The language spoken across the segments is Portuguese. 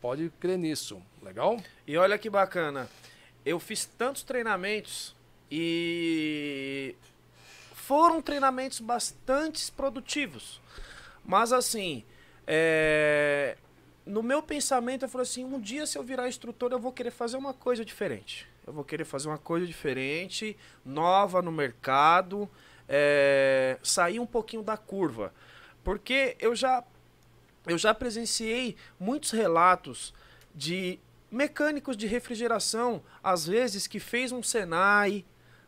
pode crer nisso. Legal? E olha que bacana. Eu fiz tantos treinamentos e foram treinamentos bastante produtivos. Mas assim, é... no meu pensamento eu falei assim, um dia se eu virar instrutor eu vou querer fazer uma coisa diferente. Eu vou querer fazer uma coisa diferente, nova no mercado, é... sair um pouquinho da curva. Porque eu já eu já presenciei muitos relatos de mecânicos de refrigeração, às vezes que fez um Senai,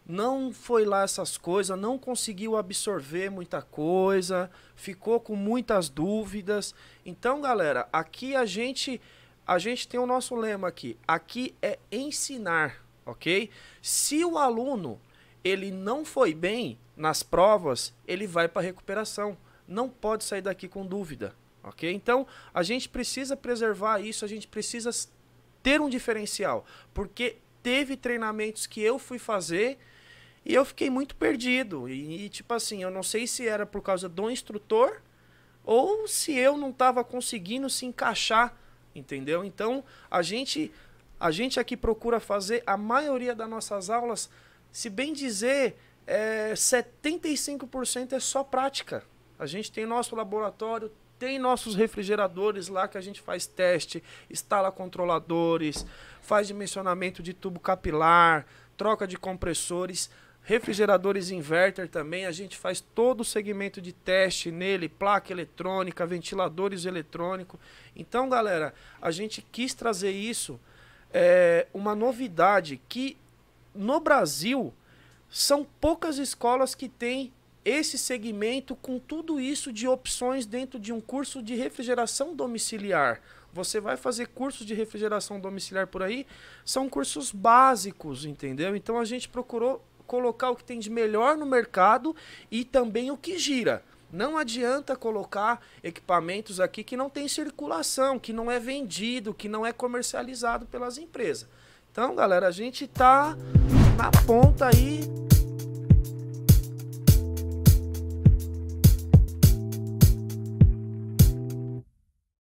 não foi lá essas coisas, não conseguiu absorver muita coisa, ficou com muitas dúvidas. Então, galera, aqui a gente a gente tem o nosso lema aqui. Aqui é ensinar, OK? Se o aluno ele não foi bem nas provas, ele vai para recuperação. Não pode sair daqui com dúvida. Ok? Então, a gente precisa preservar isso, a gente precisa ter um diferencial. Porque teve treinamentos que eu fui fazer e eu fiquei muito perdido. E, e tipo assim, eu não sei se era por causa do instrutor ou se eu não estava conseguindo se encaixar, entendeu? Então, a gente a gente aqui procura fazer a maioria das nossas aulas, se bem dizer, é, eh, 75% é só prática. A gente tem nosso laboratório tem nossos refrigeradores lá que a gente faz teste, instala controladores, faz dimensionamento de tubo capilar, troca de compressores, refrigeradores inverter também. A gente faz todo o segmento de teste nele, placa eletrônica, ventiladores eletrônico. Então, galera, a gente quis trazer isso, é, uma novidade que no Brasil são poucas escolas que têm esse segmento com tudo isso de opções dentro de um curso de refrigeração domiciliar. Você vai fazer cursos de refrigeração domiciliar por aí, são cursos básicos, entendeu? Então a gente procurou colocar o que tem de melhor no mercado e também o que gira. Não adianta colocar equipamentos aqui que não tem circulação, que não é vendido, que não é comercializado pelas empresas. Então, galera, a gente tá na ponta aí.